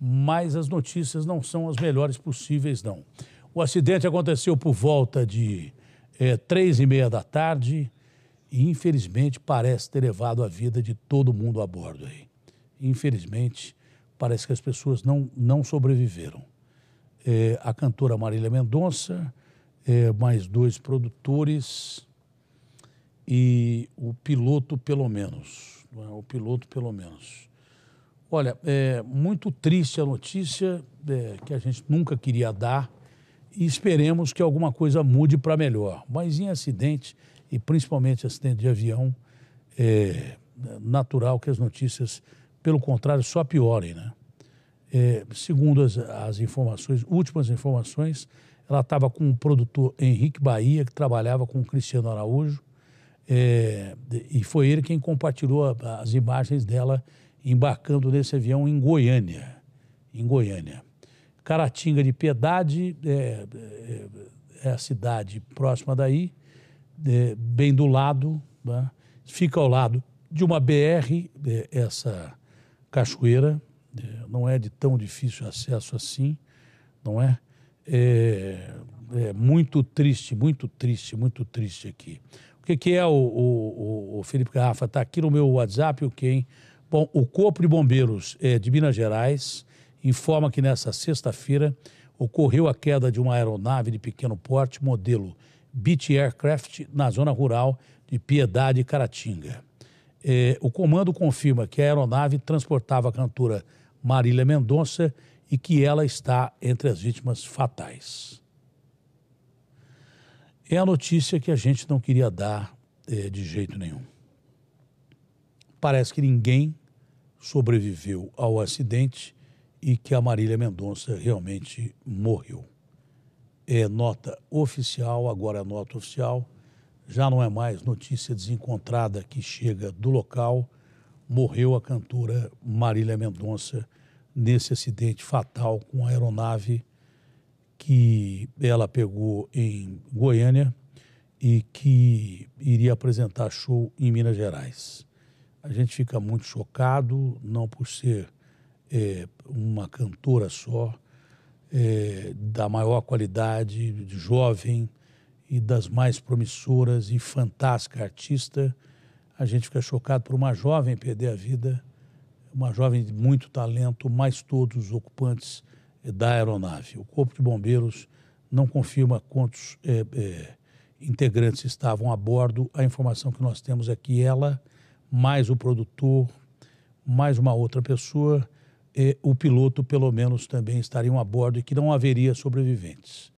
mas as notícias não são as melhores possíveis, não. O acidente aconteceu por volta de é, três e meia da tarde e, infelizmente, parece ter levado a vida de todo mundo a bordo aí. Infelizmente, parece que as pessoas não, não sobreviveram. É, a cantora Marília Mendonça, é, mais dois produtores e o piloto, pelo menos. É? O piloto, pelo menos. Olha, é muito triste a notícia é, que a gente nunca queria dar e esperemos que alguma coisa mude para melhor. Mas em acidente, e principalmente acidente de avião, é natural que as notícias, pelo contrário, só piorem. Né? É, segundo as, as informações, últimas informações, ela estava com o produtor Henrique Bahia, que trabalhava com o Cristiano Araújo, é, e foi ele quem compartilhou as imagens dela embarcando nesse avião em Goiânia. Em Goiânia. Caratinga de Piedade é, é, é a cidade próxima daí, é, bem do lado, né? fica ao lado de uma BR, é, essa cachoeira, é, não é de tão difícil acesso assim, não é? É, é muito triste, muito triste, muito triste aqui. O que, que é o, o, o Felipe Garrafa? Está aqui no meu WhatsApp, o quem? Bom, o Corpo de Bombeiros eh, de Minas Gerais informa que nesta sexta-feira ocorreu a queda de uma aeronave de pequeno porte, modelo Beach Aircraft, na zona rural de Piedade, Caratinga. Eh, o comando confirma que a aeronave transportava a cantora Marília Mendonça e que ela está entre as vítimas fatais. É a notícia que a gente não queria dar eh, de jeito nenhum parece que ninguém sobreviveu ao acidente e que a Marília Mendonça realmente morreu. É nota oficial, agora é nota oficial, já não é mais notícia desencontrada que chega do local. Morreu a cantora Marília Mendonça nesse acidente fatal com a aeronave que ela pegou em Goiânia e que iria apresentar show em Minas Gerais a gente fica muito chocado, não por ser é, uma cantora só, é, da maior qualidade, jovem e das mais promissoras e fantástica artista, a gente fica chocado por uma jovem perder a vida, uma jovem de muito talento, mais todos os ocupantes é, da aeronave. O Corpo de Bombeiros não confirma quantos é, é, integrantes estavam a bordo. A informação que nós temos é que ela mais o produtor, mais uma outra pessoa, eh, o piloto pelo menos também estariam a bordo e que não haveria sobreviventes.